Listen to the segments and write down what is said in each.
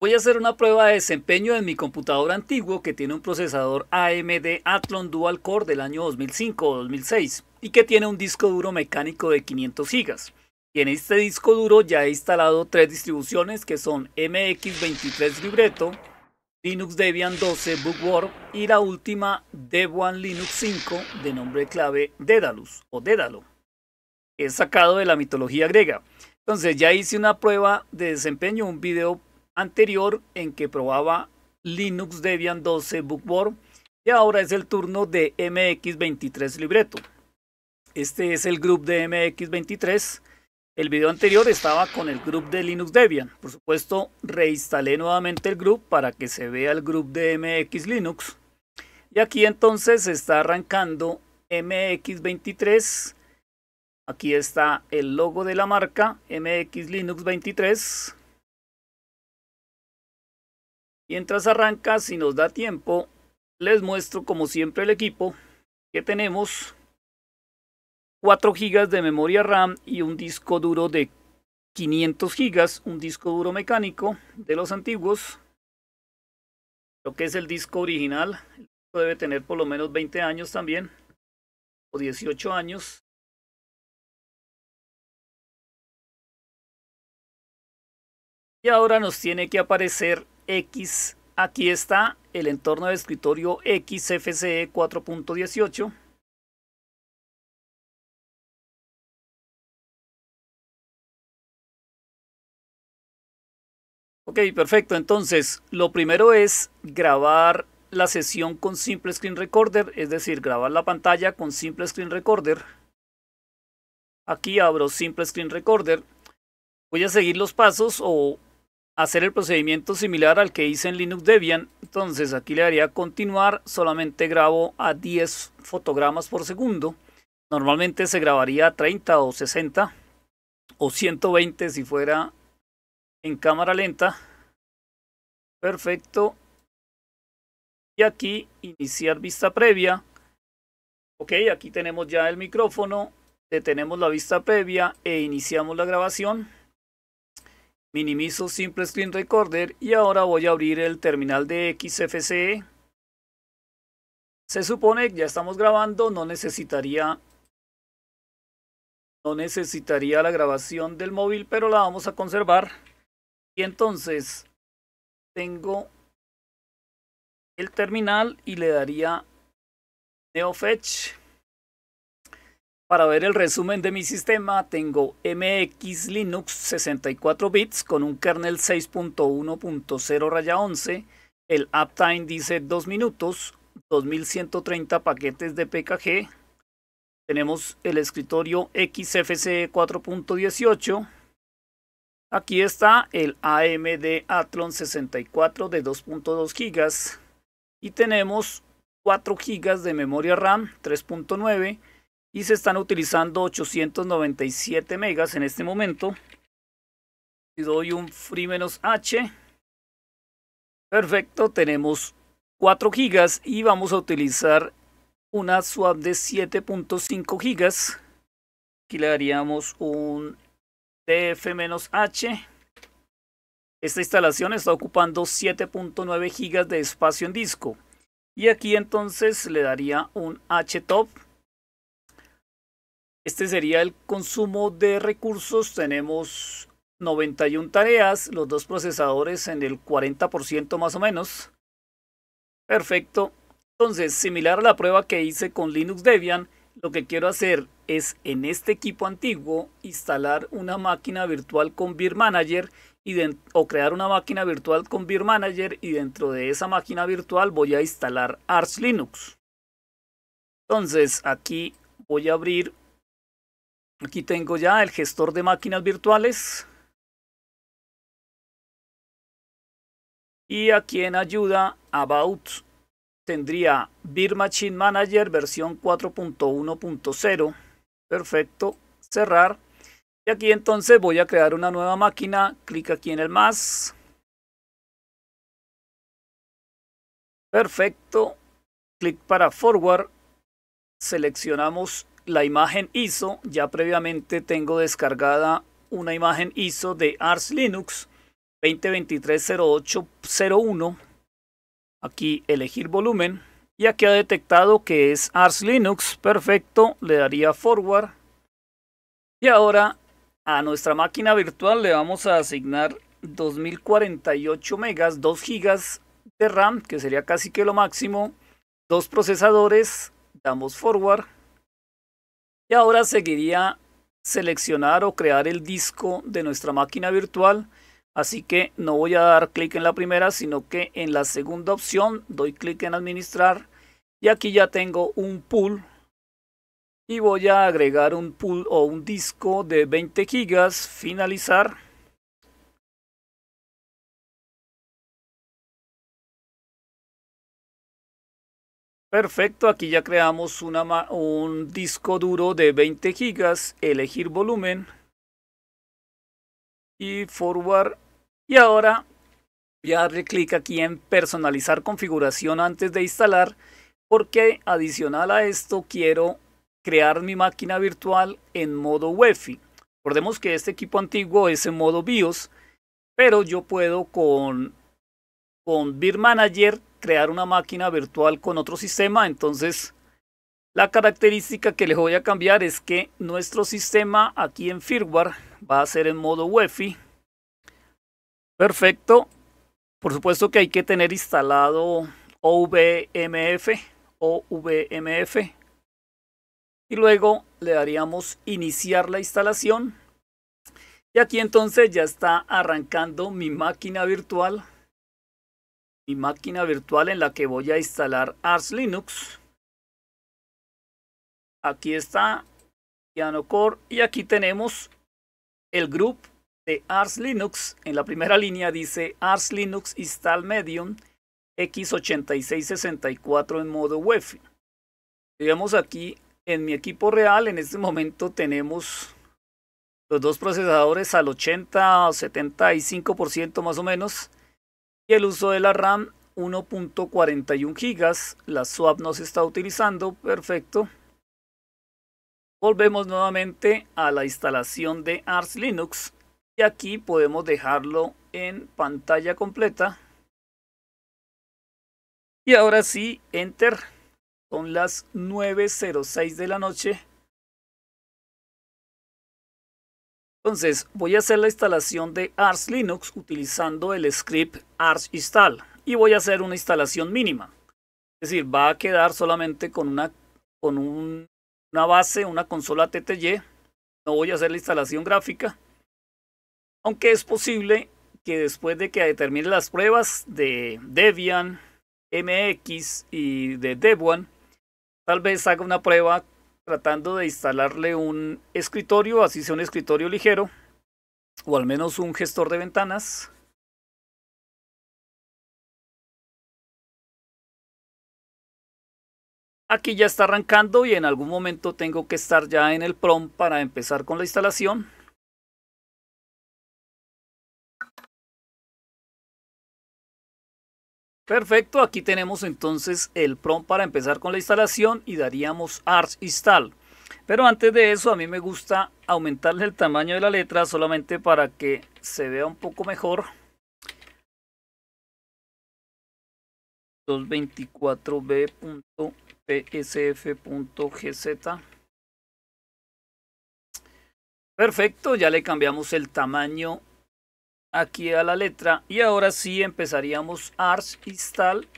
Voy a hacer una prueba de desempeño en mi computador antiguo que tiene un procesador AMD Athlon Dual Core del año 2005 o 2006 y que tiene un disco duro mecánico de 500 GB. Y en este disco duro ya he instalado tres distribuciones que son MX23 Libreto, Linux Debian 12 Bookworm y la última Debian Linux 5 de nombre clave Dedalus o Dedalo. Es sacado de la mitología griega. Entonces ya hice una prueba de desempeño, un video anterior en que probaba Linux Debian 12 Bookboard y ahora es el turno de MX23 Libreto. Este es el grupo de MX23. El video anterior estaba con el grupo de Linux Debian. Por supuesto, reinstalé nuevamente el grupo para que se vea el grupo de MX Linux. Y aquí entonces se está arrancando MX23. Aquí está el logo de la marca MX Linux 23. Mientras arranca, si nos da tiempo, les muestro como siempre el equipo que tenemos. 4 GB de memoria RAM y un disco duro de 500 GB, un disco duro mecánico de los antiguos. Lo que es el disco original, debe tener por lo menos 20 años también, o 18 años. Y ahora nos tiene que aparecer X. Aquí está el entorno de escritorio XFCE 4.18. Ok, perfecto. Entonces, lo primero es grabar la sesión con Simple Screen Recorder, es decir, grabar la pantalla con Simple Screen Recorder. Aquí abro Simple Screen Recorder. Voy a seguir los pasos o hacer el procedimiento similar al que hice en Linux Debian. Entonces aquí le daría continuar, solamente grabo a 10 fotogramas por segundo. Normalmente se grabaría a 30 o 60 o 120 si fuera en cámara lenta. Perfecto. Y aquí iniciar vista previa. Ok, aquí tenemos ya el micrófono, detenemos la vista previa e iniciamos la grabación. Minimizo Simple Screen Recorder y ahora voy a abrir el terminal de XFCE. Se supone que ya estamos grabando, no necesitaría, no necesitaría la grabación del móvil, pero la vamos a conservar. Y entonces tengo el terminal y le daría NeoFetch. Para ver el resumen de mi sistema tengo MX Linux 64 bits con un kernel 6.1.0 11. El uptime dice 2 minutos, 2130 paquetes de PKG. Tenemos el escritorio XFCE 4.18. Aquí está el AMD Athlon 64 de 2.2 GB. Y tenemos 4 GB de memoria RAM 3.9 y se están utilizando 897 megas en este momento. Si doy un free H, perfecto, tenemos 4 gigas y vamos a utilizar una swap de 7.5 gigas. Aquí le daríamos un df-h. Esta instalación está ocupando 7.9 gigas de espacio en disco. Y aquí entonces le daría un htop este sería el consumo de recursos. Tenemos 91 tareas, los dos procesadores en el 40% más o menos. Perfecto. Entonces, similar a la prueba que hice con Linux Debian, lo que quiero hacer es en este equipo antiguo instalar una máquina virtual con VirManager y o crear una máquina virtual con Manager y dentro de esa máquina virtual voy a instalar Arch Linux. Entonces, aquí voy a abrir Aquí tengo ya el gestor de máquinas virtuales. Y aquí en ayuda, About tendría Beer Machine Manager versión 4.1.0. Perfecto. Cerrar. Y aquí entonces voy a crear una nueva máquina. Clic aquí en el más. Perfecto. Clic para forward. Seleccionamos la imagen ISO. Ya previamente tengo descargada una imagen ISO de Ars Linux 20230801 Aquí elegir volumen. Y aquí ha detectado que es Ars Linux. Perfecto. Le daría forward. Y ahora a nuestra máquina virtual le vamos a asignar 2048 megas, 2 gigas de RAM, que sería casi que lo máximo. Dos procesadores. Damos forward. Y ahora seguiría seleccionar o crear el disco de nuestra máquina virtual. Así que no voy a dar clic en la primera, sino que en la segunda opción doy clic en administrar. Y aquí ya tengo un pool. Y voy a agregar un pool o un disco de 20 gigas, finalizar. Perfecto, aquí ya creamos un disco duro de 20 gigas, elegir volumen y forward. Y ahora voy a darle clic aquí en personalizar configuración antes de instalar porque adicional a esto quiero crear mi máquina virtual en modo UEFI. Recordemos que este equipo antiguo es en modo BIOS, pero yo puedo con, con Manager crear una máquina virtual con otro sistema, entonces la característica que les voy a cambiar es que nuestro sistema aquí en firmware va a ser en modo UEFI. Perfecto. Por supuesto que hay que tener instalado OVMF o Y luego le daríamos iniciar la instalación. Y aquí entonces ya está arrancando mi máquina virtual mi máquina virtual en la que voy a instalar Ars Linux. Aquí está Piano Core y aquí tenemos el grupo de Ars Linux. En la primera línea dice Ars Linux install medium x8664 en modo UEFI Digamos aquí en mi equipo real en este momento tenemos los dos procesadores al 80 o 75% más o menos y el uso de la RAM 1.41 gigas. La swap no se está utilizando, perfecto. Volvemos nuevamente a la instalación de Ars Linux y aquí podemos dejarlo en pantalla completa. Y ahora sí, enter. Son las 9.06 de la noche Entonces voy a hacer la instalación de Arch Linux utilizando el script arch install y voy a hacer una instalación mínima. Es decir, va a quedar solamente con una, con una base, una consola TTY. No voy a hacer la instalación gráfica. Aunque es posible que después de que determine las pruebas de Debian, MX y de Debian, tal vez haga una prueba tratando de instalarle un escritorio, así sea un escritorio ligero, o al menos un gestor de ventanas. Aquí ya está arrancando y en algún momento tengo que estar ya en el PROM para empezar con la instalación. Perfecto, aquí tenemos entonces el prompt para empezar con la instalación y daríamos arch install. Pero antes de eso a mí me gusta aumentarle el tamaño de la letra solamente para que se vea un poco mejor. 224b.psf.gz Perfecto, ya le cambiamos el tamaño aquí a la letra y ahora sí empezaríamos Arch install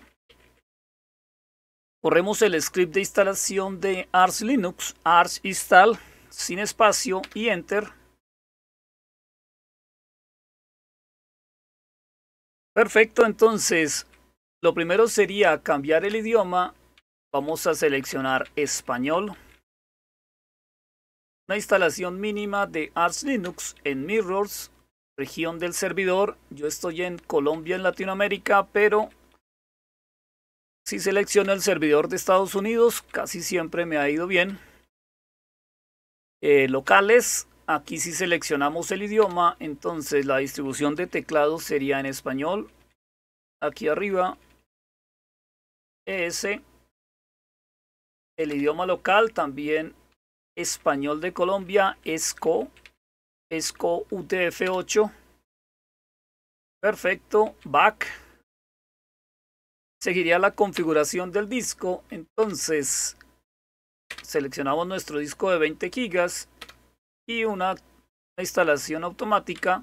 corremos el script de instalación de Arch Linux Arch install sin espacio y enter perfecto entonces lo primero sería cambiar el idioma vamos a seleccionar español una instalación mínima de Arch Linux en Mirrors región del servidor. Yo estoy en Colombia, en Latinoamérica, pero si selecciono el servidor de Estados Unidos, casi siempre me ha ido bien. Eh, locales, aquí si seleccionamos el idioma, entonces la distribución de teclado sería en español. Aquí arriba, ES. El idioma local también español de Colombia, ESCO. Esco UTF8. Perfecto. Back. Seguiría la configuración del disco. Entonces, seleccionamos nuestro disco de 20 gigas y una, instalación automática.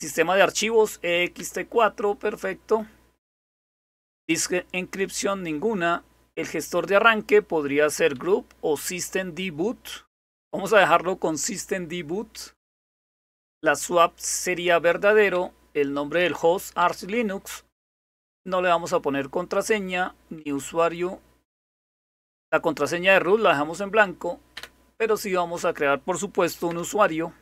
Sistema de archivos EXT4. Perfecto. Disco encripción ninguna. El gestor de arranque podría ser Group o System boot Vamos a dejarlo con System boot la swap sería verdadero, el nombre del host arch Linux. No le vamos a poner contraseña ni usuario. La contraseña de root la dejamos en blanco, pero sí vamos a crear por supuesto un usuario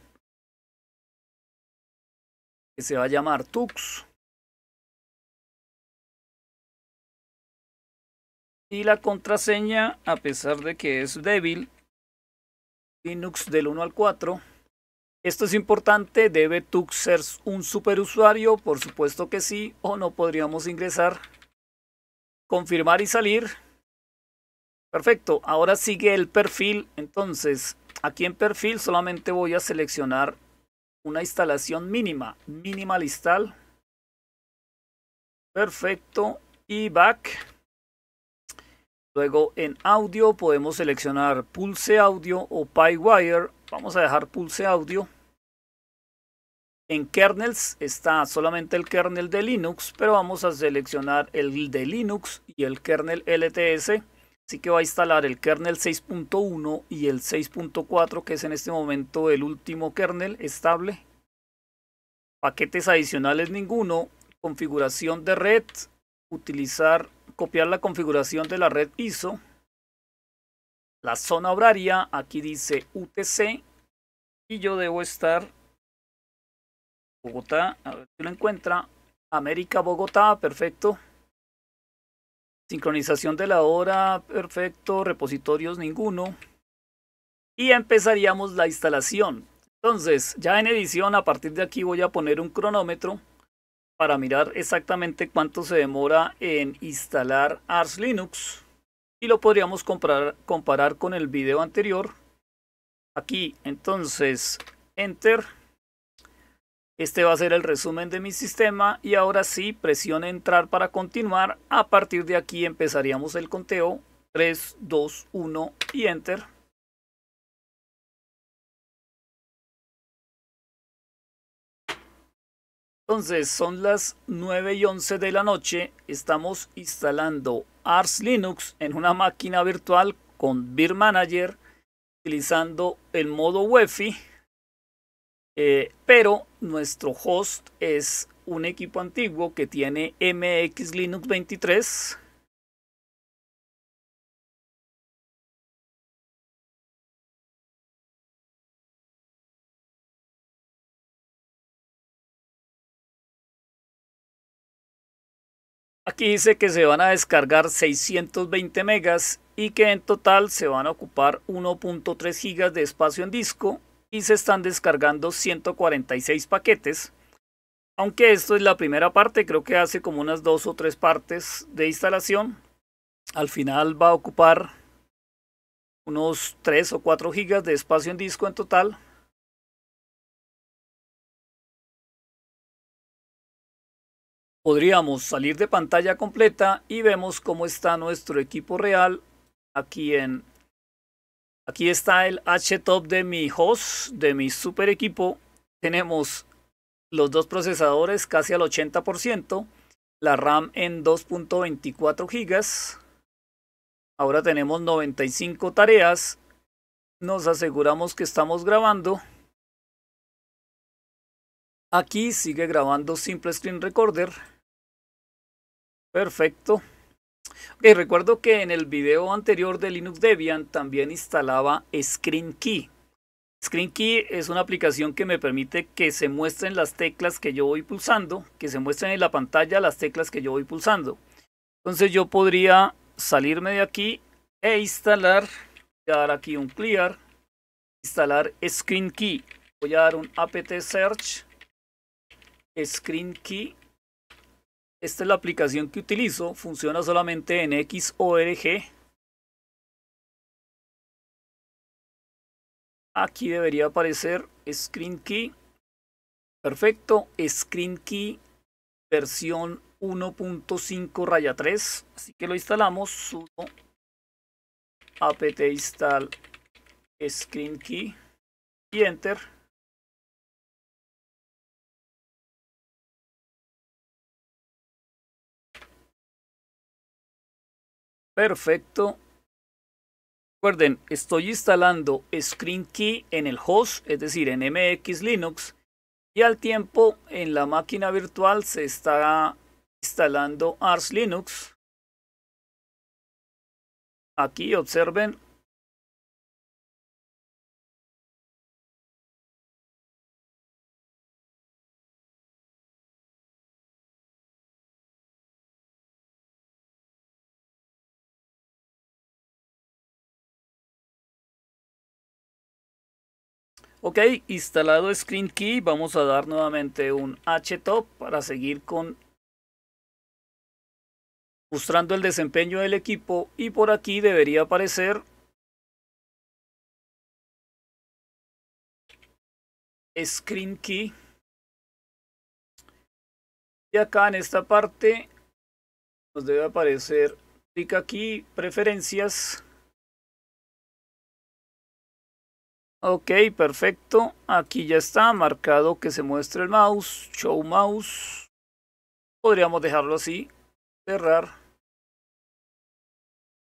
que se va a llamar Tux. Y la contraseña, a pesar de que es débil, Linux del 1 al 4, esto es importante, ¿debe Tux ser un superusuario? Por supuesto que sí, o no podríamos ingresar. Confirmar y salir. Perfecto, ahora sigue el perfil. Entonces, aquí en perfil solamente voy a seleccionar una instalación mínima. Minimal install. Perfecto, y back. Luego en audio podemos seleccionar Pulse Audio o PyWire Vamos a dejar pulse audio. En kernels está solamente el kernel de Linux, pero vamos a seleccionar el de Linux y el kernel LTS. Así que va a instalar el kernel 6.1 y el 6.4, que es en este momento el último kernel estable. Paquetes adicionales ninguno. Configuración de red. Utilizar, copiar la configuración de la red ISO la zona horaria, aquí dice UTC y yo debo estar Bogotá, a ver si lo encuentra, América Bogotá, perfecto. Sincronización de la hora, perfecto, repositorios ninguno. Y empezaríamos la instalación. Entonces, ya en edición, a partir de aquí voy a poner un cronómetro para mirar exactamente cuánto se demora en instalar Ars Linux y lo podríamos comparar, comparar con el video anterior. Aquí entonces Enter. Este va a ser el resumen de mi sistema y ahora sí presiona entrar para continuar. A partir de aquí empezaríamos el conteo. 3, 2, 1 y Enter. Entonces son las 9 y 11 de la noche, estamos instalando Ars Linux en una máquina virtual con Beer Manager utilizando el modo wi eh, pero nuestro host es un equipo antiguo que tiene MX Linux 23 Aquí dice que se van a descargar 620 megas y que en total se van a ocupar 1.3 gigas de espacio en disco y se están descargando 146 paquetes. Aunque esto es la primera parte, creo que hace como unas dos o tres partes de instalación. Al final va a ocupar unos 3 o 4 gigas de espacio en disco en total. podríamos salir de pantalla completa y vemos cómo está nuestro equipo real aquí en aquí está el htop de mi host de mi super equipo tenemos los dos procesadores casi al 80% la RAM en 2.24 GB. ahora tenemos 95 tareas nos aseguramos que estamos grabando aquí sigue grabando simple screen recorder Perfecto. y recuerdo que en el video anterior de Linux Debian también instalaba Screen Key. Screen Key es una aplicación que me permite que se muestren las teclas que yo voy pulsando, que se muestren en la pantalla las teclas que yo voy pulsando. Entonces yo podría salirme de aquí e instalar, voy a dar aquí un clear, instalar Screen Key. Voy a dar un apt search, Screen Key esta es la aplicación que utilizo, funciona solamente en XORG. Aquí debería aparecer Screen Key. Perfecto, Screen Key versión 1.5 3. Así que lo instalamos, sudo apt install screen key y enter. Perfecto. Recuerden, estoy instalando Screen Key en el host, es decir, en MX Linux, y al tiempo en la máquina virtual se está instalando Ars Linux. Aquí observen Ok, instalado Screen Key, vamos a dar nuevamente un htop para seguir con mostrando el desempeño del equipo y por aquí debería aparecer Screen Key. Y acá en esta parte nos debe aparecer, clic aquí, preferencias. Ok, perfecto. Aquí ya está marcado que se muestre el mouse. Show mouse. Podríamos dejarlo así. Cerrar.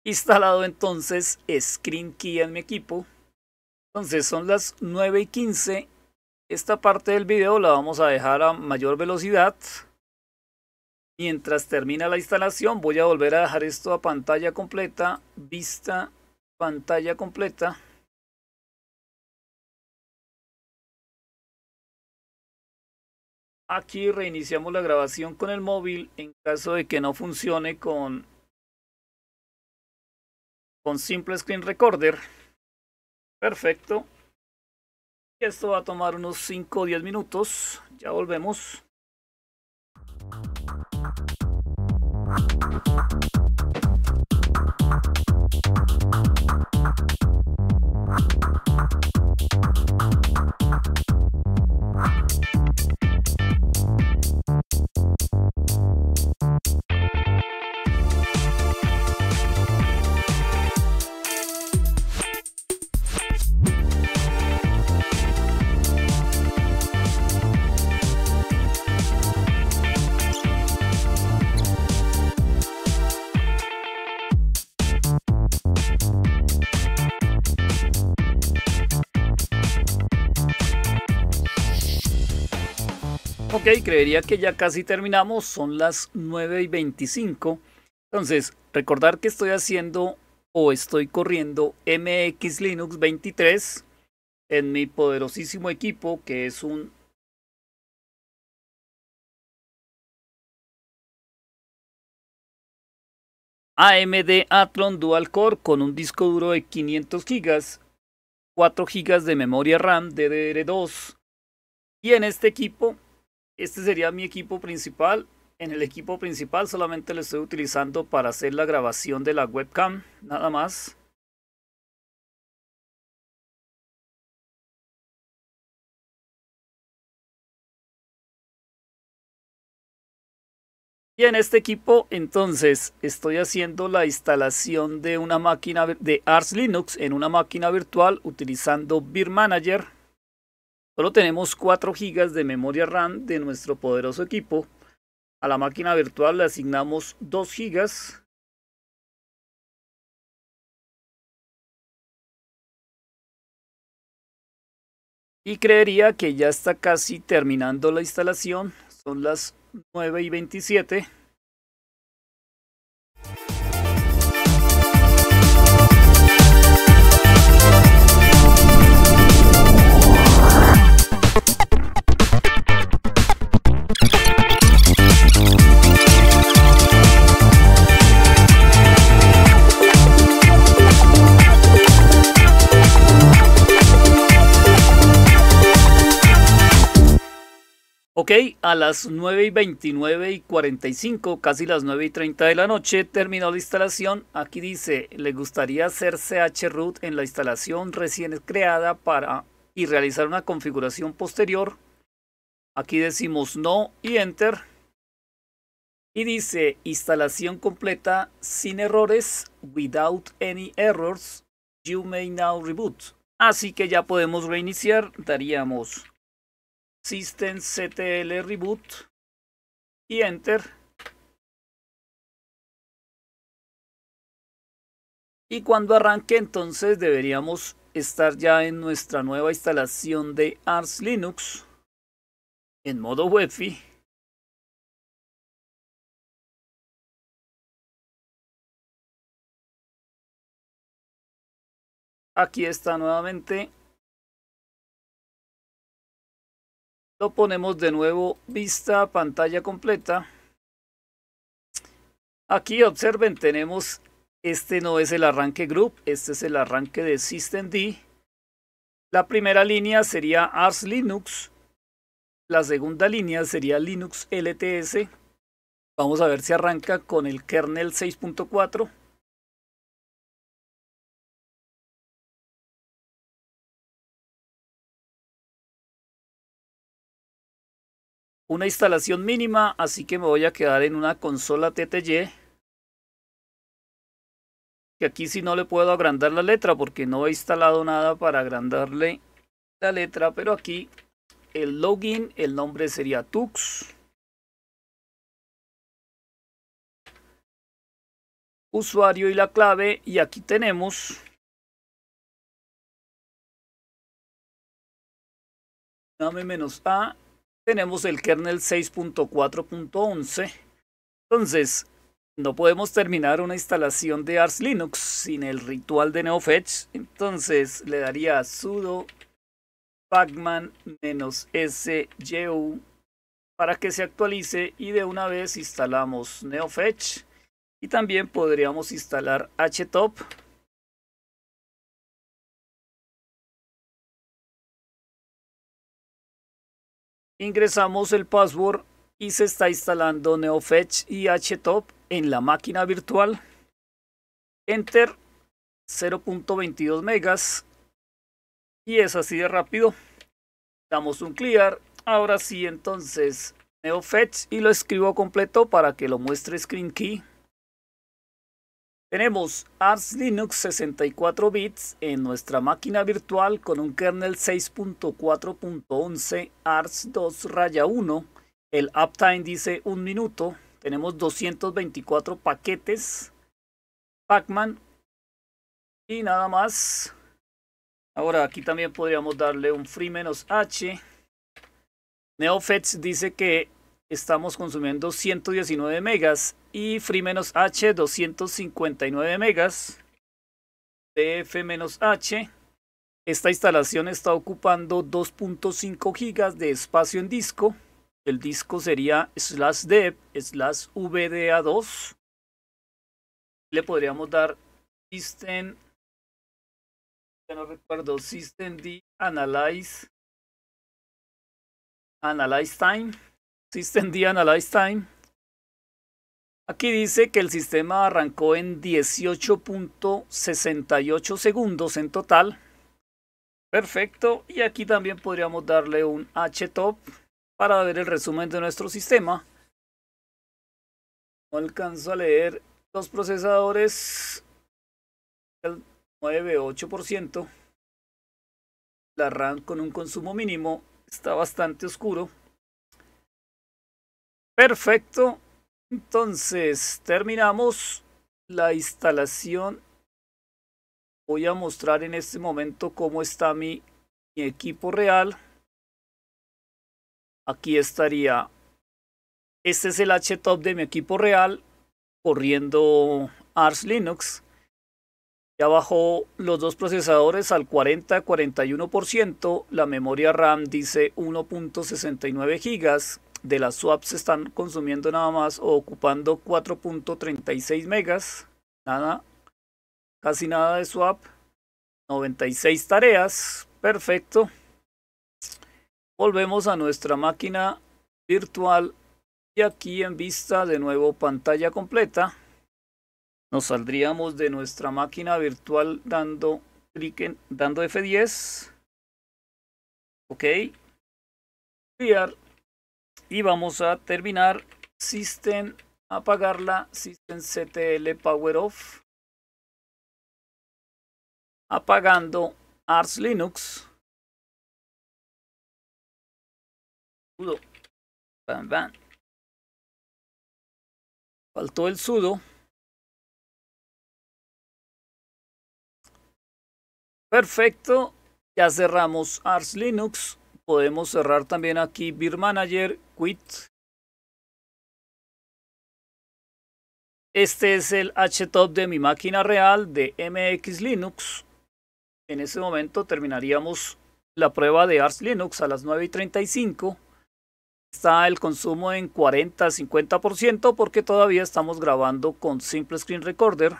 Instalado entonces Screen Key en mi equipo. Entonces son las 9 y 15. Esta parte del video la vamos a dejar a mayor velocidad. Mientras termina la instalación voy a volver a dejar esto a pantalla completa. Vista, pantalla completa. Aquí reiniciamos la grabación con el móvil en caso de que no funcione con, con simple screen recorder. Perfecto. Esto va a tomar unos 5 o 10 minutos. Ya volvemos. creería que ya casi terminamos, son las 9 y 25. Entonces, recordar que estoy haciendo o estoy corriendo MX Linux 23 en mi poderosísimo equipo que es un AMD Athlon Dual Core con un disco duro de 500 GB, 4 GB de memoria RAM DDR2 y en este equipo este sería mi equipo principal. En el equipo principal solamente lo estoy utilizando para hacer la grabación de la webcam, nada más. Y en este equipo, entonces, estoy haciendo la instalación de una máquina de ARS Linux en una máquina virtual utilizando Beer Manager Solo tenemos 4 GB de memoria RAM de nuestro poderoso equipo. A la máquina virtual le asignamos 2 GB. Y creería que ya está casi terminando la instalación. Son las 9 y 27. Ok, a las 9 y 29 y 45, casi las 9 y 30 de la noche, terminó la instalación. Aquí dice, le gustaría hacer CH root en la instalación recién creada para y realizar una configuración posterior. Aquí decimos no y enter. Y dice instalación completa sin errores, without any errors, you may now reboot. Así que ya podemos reiniciar, daríamos systemctl reboot y enter. Y cuando arranque entonces deberíamos estar ya en nuestra nueva instalación de Ars Linux en modo WebFi. Aquí está nuevamente Lo ponemos de nuevo vista pantalla completa. Aquí observen, tenemos, este no es el arranque group, este es el arranque de systemd. La primera línea sería Ars Linux. La segunda línea sería Linux LTS. Vamos a ver si arranca con el kernel 6.4. una instalación mínima, así que me voy a quedar en una consola TTY. Que aquí si no le puedo agrandar la letra porque no he instalado nada para agrandarle la letra, pero aquí el login, el nombre sería Tux. Usuario y la clave, y aquí tenemos dame menos A tenemos el kernel 6.4.11. Entonces, no podemos terminar una instalación de Ars Linux sin el ritual de NeoFetch. Entonces, le daría sudo pacman-s para que se actualice y de una vez instalamos NeoFetch. Y también podríamos instalar HTOP ingresamos el password y se está instalando NeoFetch y HTOP en la máquina virtual. Enter 0.22 megas y es así de rápido. Damos un clear. Ahora sí, entonces NeoFetch y lo escribo completo para que lo muestre Screen Key. Tenemos Ars Linux 64 bits en nuestra máquina virtual con un kernel 6.4.11 Ars 2 raya 1. El uptime dice un minuto. Tenemos 224 paquetes. Pacman. Y nada más. Ahora aquí también podríamos darle un free menos H. NeoFetch dice que estamos consumiendo 119 megas y Free-H 259 megas. DF-H. Esta instalación está ocupando 2.5 gigas de espacio en disco. El disco sería slash dev slash VDA2. Le podríamos dar system. Ya no recuerdo. System D analyze. Analyze time. System D analyze time Aquí dice que el sistema arrancó en 18.68 segundos en total. Perfecto. Y aquí también podríamos darle un htop para ver el resumen de nuestro sistema. No alcanzo a leer los procesadores. El 9.8%. La RAM con un consumo mínimo. Está bastante oscuro. Perfecto. Entonces, terminamos la instalación. Voy a mostrar en este momento cómo está mi, equipo real. Aquí estaría. Este es el htop de mi equipo real corriendo Arch Linux. Ya bajó los dos procesadores al 40-41%. La memoria RAM dice 1.69 GB de las swaps están consumiendo nada más o ocupando 4.36 megas, nada, casi nada de swap, 96 tareas, perfecto. Volvemos a nuestra máquina virtual y aquí en vista de nuevo pantalla completa. Nos saldríamos de nuestra máquina virtual dando clic en, dando F10. Ok. Clear y vamos a terminar system apagarla system ctl power off apagando ars linux sudo bam, bam. faltó el sudo perfecto ya cerramos ars linux podemos cerrar también aquí Beer Manager, Quit. Este es el htop de mi máquina real de MX Linux. En ese momento terminaríamos la prueba de Ars Linux a las 9 y 35. Está el consumo en 40-50% porque todavía estamos grabando con Simple Screen Recorder.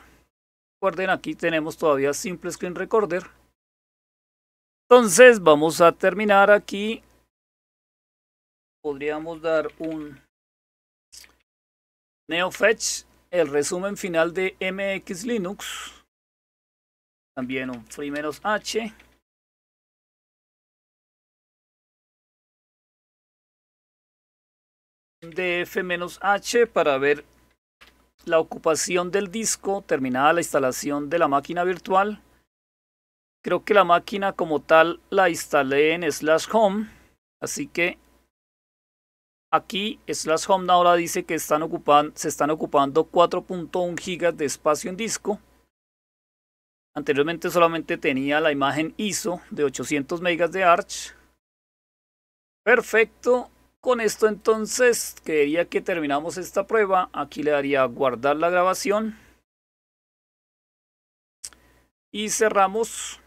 Recuerden, aquí tenemos todavía Simple Screen Recorder. Entonces vamos a terminar aquí. Podríamos dar un NeoFetch, el resumen final de MX Linux. También un free H. df-h para ver la ocupación del disco terminada la instalación de la máquina virtual Creo que la máquina como tal la instalé en slash home. Así que aquí slash home ahora dice que están se están ocupando 4.1 gigas de espacio en disco. Anteriormente solamente tenía la imagen ISO de 800 megas de Arch. Perfecto. Con esto entonces quería que terminamos esta prueba. Aquí le daría guardar la grabación. Y cerramos.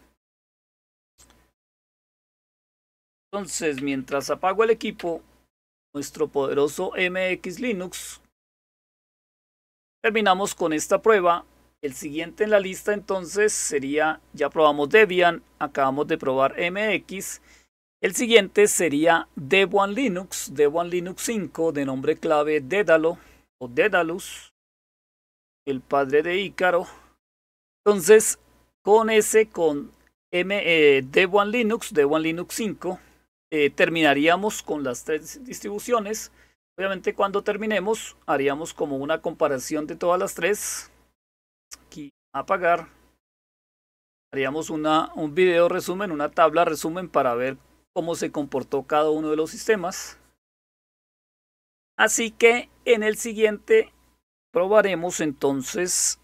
Entonces, mientras apago el equipo, nuestro poderoso MX Linux, terminamos con esta prueba. El siguiente en la lista entonces sería, ya probamos Debian, acabamos de probar MX. El siguiente sería Debian Linux, Debian Linux 5, de nombre clave Dédalo o Dédalus, el padre de Ícaro. Entonces, con ese, con M, eh, Debian Linux, Debian Linux 5, eh, terminaríamos con las tres distribuciones. Obviamente cuando terminemos haríamos como una comparación de todas las tres. Aquí apagar. Haríamos una, un video resumen, una tabla resumen para ver cómo se comportó cada uno de los sistemas. Así que en el siguiente probaremos entonces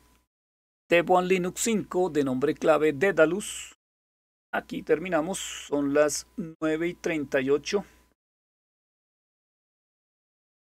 Debian Linux 5 de nombre clave Dedalus Aquí terminamos, son las nueve y ocho.